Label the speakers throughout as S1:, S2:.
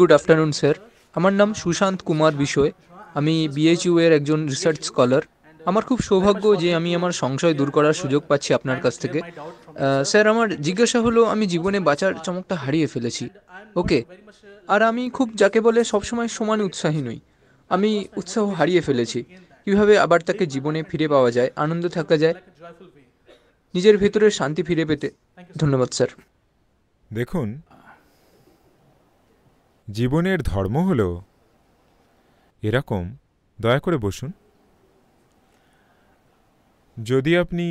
S1: good afternoon sir আমার নাম সুশান্ত কুমার বিষয় আমি বিএইচইউ এর একজন রিসার্চ স্কলার আমার খুব সৌভাগ্য যে আমি আমার সংশয় দূর করার সুযোগ পাচ্ছি আপনার কাছ থেকে স্যার আমার জিজ্ঞাসা হলো আমি জীবনে বাঁচার চমকটা হারিয়ে ফেলেছি ওকে আর আমি খুব যাকে বলে সবসময় সমান উৎসাহী নই আমি উৎসাহ হারিয়ে ফেলেছি কিভাবে আবার তাকে জীবনে ফিরে পাওয়া যায় আনন্দ থাকা যায় নিজের ভেতরের শান্তি ফিরে পেতে ধন্যবাদ স্যার দেখুন জীবনের ধর্ম হল এরকম দয়া করে বসুন যদি আপনি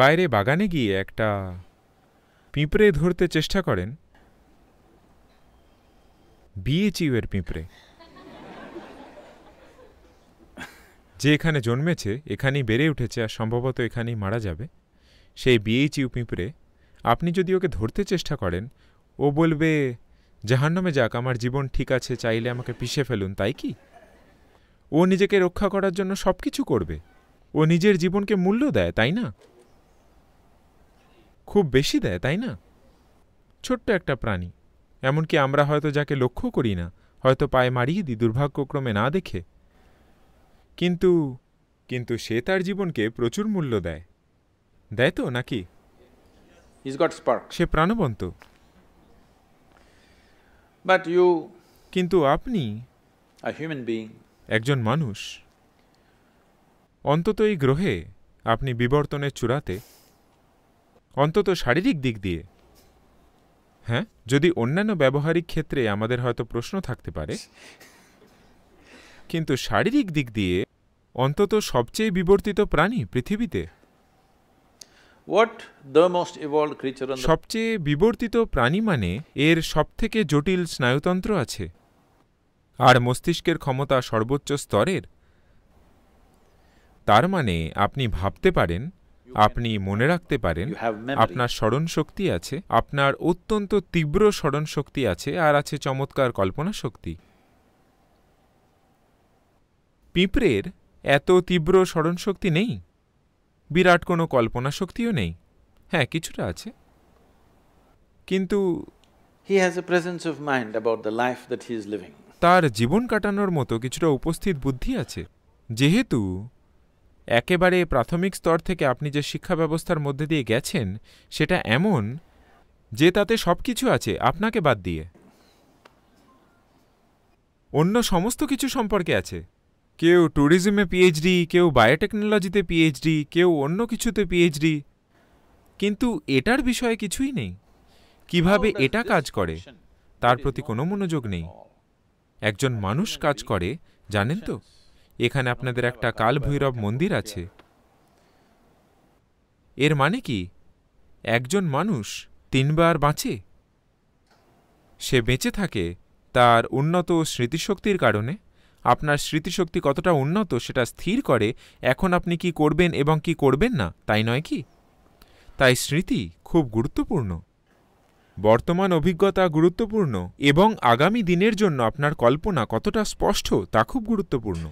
S1: বাইরে বাগানে গিয়ে একটা পিঁপড়ে ধরতে চেষ্টা করেন বিএচইউয়ের পিঁপড়ে যে এখানে জন্মেছে এখানেই বেড়ে উঠেছে আর সম্ভবত এখানেই মারা যাবে সেই বিএইচইউ পিঁপড়ে আপনি যদি ওকে ধরতে চেষ্টা করেন ও বলবে জাহান্নামে যাক আমার জীবন ঠিক আছে চাইলে আমাকে পিষে ফেলুন তাই কি ও নিজেকে রক্ষা করার জন্য সব কিছু করবে ও নিজের জীবনকে মূল্য দেয় তাই না খুব বেশি দেয় তাই না ছোট্ট একটা প্রাণী এমনকি আমরা হয়তো যাকে লক্ষ্য করি না হয়তো পায়ে মারিয়ে দিই দুর্ভাগ্যক্রমে না দেখে কিন্তু কিন্তু সে তার জীবনকে প্রচুর মূল্য দেয় দেয় তো নাকি সে প্রাণবন্ত বাট ইউ কিন্তু আপনি একজন মানুষ অন্তত এই গ্রহে আপনি বিবর্তনের চূড়াতে অন্তত শারীরিক দিক দিয়ে হ্যাঁ যদি অন্যান্য ব্যবহারিক ক্ষেত্রে আমাদের হয়তো প্রশ্ন থাকতে পারে কিন্তু শারীরিক দিক দিয়ে অন্তত সবচেয়ে বিবর্তিত প্রাণী পৃথিবীতে সবচেয়ে বিবর্তিত প্রাণী মানে এর সবথেকে জটিল স্নায়ুতন্ত্র আছে আর মস্তিষ্কের ক্ষমতা সর্বোচ্চ স্তরের তার মানে আপনি ভাবতে পারেন আপনি মনে রাখতে পারেন আপনার স্মরণ শক্তি আছে আপনার অত্যন্ত তীব্র স্মরণ শক্তি আছে আর আছে চমৎকার কল্পনা শক্তি পিঁপড়ের এত তীব্র স্মরণ শক্তি নেই বিরাট কোনো কল্পনা শক্তিও নেই হ্যাঁ কিছুটা আছে কিন্তু he has a presence of mind about the life that he is living তার জীবন কাটানোর মতো কিছুটা উপস্থিত বুদ্ধি আছে যেহেতু একেবারে প্রাথমিক স্তর থেকে আপনি যে শিক্ষা ব্যবস্থার মধ্যে দিয়ে গেছেন সেটা এমন যে তাতে সব কিছু আছে আপনাকে বাদ দিয়ে অন্য সমস্ত কিছু সম্পর্কে আছে কেউ ট্যুরিজমে পিএইচডি কেউ বায়োটেকনোলজিতে পিএইচডি কেউ অন্য কিছুতে পিএইচডি কিন্তু এটার বিষয়ে কিছুই নেই কিভাবে এটা কাজ করে তার প্রতি কোনো মনোযোগ নেই একজন মানুষ কাজ করে জানেন তো এখানে আপনাদের একটা কাল ভৈরব মন্দির আছে এর মানে কি একজন মানুষ তিনবার বাঁচে সে বেঁচে থাকে তার উন্নত স্মৃতিশক্তির কারণে আপনার স্মৃতিশক্তি কতটা উন্নত সেটা স্থির করে এখন আপনি কি করবেন এবং কি করবেন না তাই নয় কি তাই স্মৃতি খুব গুরুত্বপূর্ণ বর্তমান অভিজ্ঞতা গুরুত্বপূর্ণ এবং আগামী দিনের জন্য আপনার কল্পনা কতটা স্পষ্ট তা খুব গুরুত্বপূর্ণ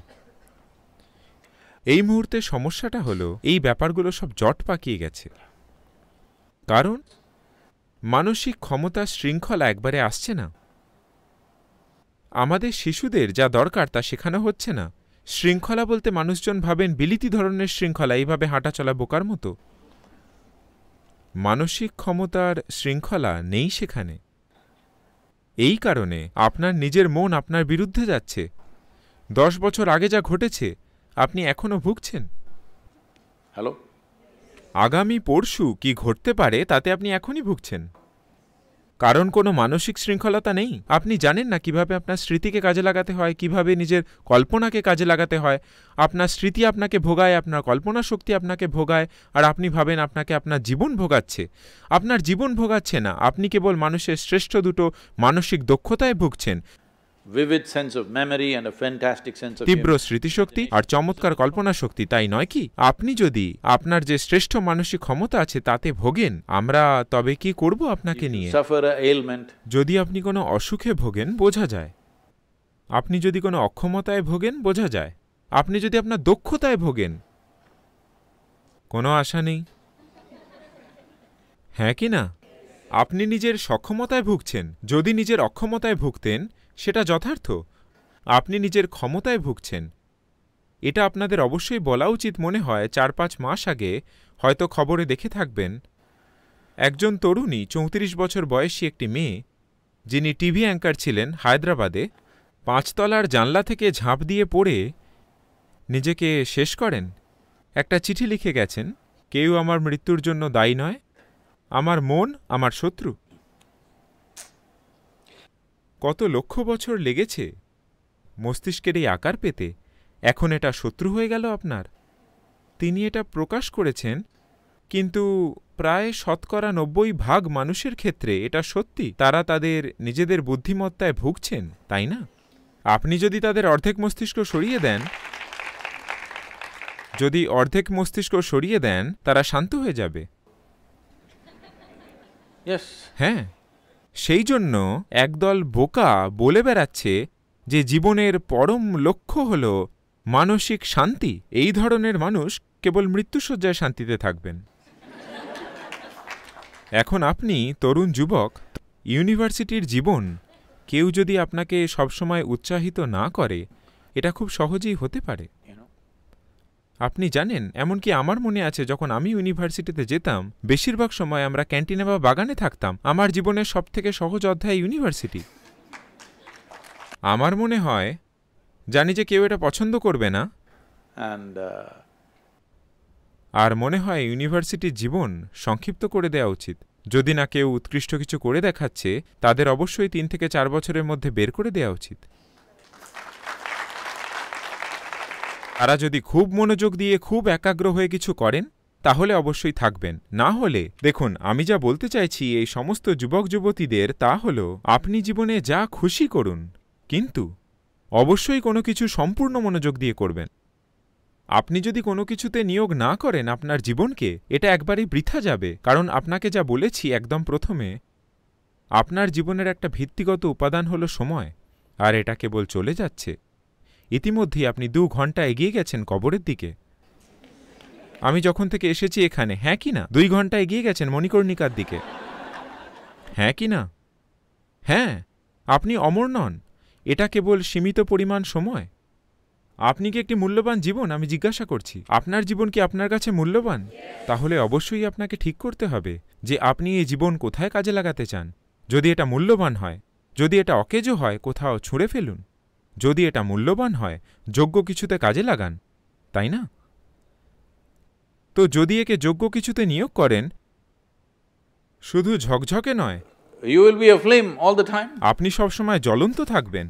S1: এই মুহূর্তে সমস্যাটা হলো এই ব্যাপারগুলো সব জট পাকিয়ে গেছে কারণ মানসিক ক্ষমতা শৃঙ্খলা একবারে আসছে না আমাদের শিশুদের যা দরকার তা শেখানো হচ্ছে না শৃঙ্খলা বলতে মানুষজন ভাবেন বিলিতি ধরনের শৃঙ্খলা এইভাবে চলা বোকার মতো মানসিক ক্ষমতার শৃঙ্খলা নেই সেখানে এই কারণে আপনার নিজের মন আপনার বিরুদ্ধে যাচ্ছে দশ বছর আগে যা ঘটেছে আপনি এখনও ভুগছেন হ্যালো আগামী পরশু কি ঘটতে পারে তাতে আপনি এখনই ভুগছেন কারণ কোনো মানসিক শৃঙ্খলতা নেই আপনি জানেন না কিভাবে আপনার স্মৃতিকে কাজে লাগাতে হয় কিভাবে নিজের কল্পনাকে কাজে লাগাতে হয় আপনার স্মৃতি আপনাকে ভোগায় আপনার কল্পনা শক্তি আপনাকে ভোগায় আর আপনি ভাবেন আপনাকে আপনার জীবন ভোগাচ্ছে আপনার জীবন ভোগাচ্ছে না আপনি কেবল মানুষের শ্রেষ্ঠ দুটো মানসিক দক্ষতায় ভুগছেন তীব্র স্মৃতিশক্তি আর চমৎকার কল্পনা শক্তি তাই নয় কি আপনি যদি আপনার যে শ্রেষ্ঠ মানসিক ক্ষমতা আছে তাতে ভোগেন আমরা তবে কি করব আপনাকে নিয়ে যদি আপনি কোনো অসুখে ভোগেন বোঝা যায় আপনি যদি কোনো অক্ষমতায় ভোগেন বোঝা যায় আপনি যদি আপনার দক্ষতায় ভোগেন কোনো আশা নেই হ্যাঁ কি না আপনি নিজের সক্ষমতায় ভুগছেন যদি নিজের অক্ষমতায় ভুগতেন সেটা যথার্থ আপনি নিজের ক্ষমতায় ভুগছেন এটা আপনাদের অবশ্যই বলা উচিত মনে হয় চার পাঁচ মাস আগে হয়তো খবরে দেখে থাকবেন একজন তরুণী চৌত্রিশ বছর বয়সী একটি মেয়ে যিনি টিভি অ্যাঙ্কার ছিলেন হায়দ্রাবাদে পাঁচতলার জানলা থেকে ঝাঁপ দিয়ে পড়ে নিজেকে শেষ করেন একটা চিঠি লিখে গেছেন কেউ আমার মৃত্যুর জন্য দায়ী নয় আমার মন আমার শত্রু কত লক্ষ বছর লেগেছে মস্তিষ্কের এই আকার পেতে এখন এটা শত্রু হয়ে গেল আপনার তিনি এটা প্রকাশ করেছেন কিন্তু প্রায় শতকরা নব্বই ভাগ মানুষের ক্ষেত্রে এটা সত্যি তারা তাদের নিজেদের বুদ্ধিমত্তায় ভুগছেন তাই না আপনি যদি তাদের অর্ধেক মস্তিষ্ক সরিয়ে দেন যদি অর্ধেক মস্তিষ্ক সরিয়ে দেন তারা শান্ত হয়ে যাবে হ্যাঁ সেই জন্য একদল বোকা বলে বেড়াচ্ছে যে জীবনের পরম লক্ষ্য হল মানসিক শান্তি এই ধরনের মানুষ কেবল মৃত্যুসজ্জায় শান্তিতে থাকবেন এখন আপনি তরুণ যুবক ইউনিভার্সিটির জীবন কেউ যদি আপনাকে সবসময় উৎসাহিত না করে এটা খুব সহজেই হতে পারে আপনি জানেন এমনকি আমার মনে আছে যখন আমি ইউনিভার্সিটিতে যেতাম বেশিরভাগ সময় আমরা ক্যান্টিনে বা বাগানে থাকতাম আমার জীবনের সবথেকে সহজ অধ্যায় ইউনিভার্সিটি আমার মনে হয় জানি যে কেউ এটা পছন্দ করবে না uh, আর মনে হয় ইউনিভার্সিটির জীবন সংক্ষিপ্ত করে দেওয়া উচিত যদি না কেউ উৎকৃষ্ট কিছু করে দেখাচ্ছে তাদের অবশ্যই তিন থেকে চার বছরের মধ্যে বের করে দেওয়া উচিত তারা যদি খুব মনোযোগ দিয়ে খুব একাগ্র হয়ে কিছু করেন তাহলে অবশ্যই থাকবেন না হলে দেখুন আমি যা বলতে চাইছি এই সমস্ত যুবক যুবতীদের তা হল আপনি জীবনে যা খুশি করুন কিন্তু অবশ্যই কোনো কিছু সম্পূর্ণ মনোযোগ দিয়ে করবেন আপনি যদি কোনো কিছুতে নিয়োগ না করেন আপনার জীবনকে এটা একবারেই বৃথা যাবে কারণ আপনাকে যা বলেছি একদম প্রথমে আপনার জীবনের একটা ভিত্তিগত উপাদান হলো সময় আর এটা কেবল চলে যাচ্ছে ইতিমধ্যেই আপনি দু ঘন্টা এগিয়ে গেছেন কবরের দিকে আমি যখন থেকে এসেছি এখানে হ্যাঁ কি না দুই ঘন্টা এগিয়ে গেছেন মণিকর্ণিকার দিকে হ্যাঁ কি না হ্যাঁ আপনি অমর নন এটা কেবল সীমিত পরিমাণ সময় আপনি কি একটি মূল্যবান জীবন আমি জিজ্ঞাসা করছি আপনার জীবন কি আপনার কাছে মূল্যবান তাহলে অবশ্যই আপনাকে ঠিক করতে হবে যে আপনি এই জীবন কোথায় কাজে লাগাতে চান যদি এটা মূল্যবান হয় যদি এটা অকেজো হয় কোথাও ছুঁড়ে ফেলুন যদি এটা মূল্যবান হয় যোগ্য কিছুতে কাজে লাগান তাই না তো যদি একে যোগ্য কিছুতে নিয়োগ করেন শুধু ঝকঝকে নয় আপনি সবসময় জ্বলন্ত থাকবেন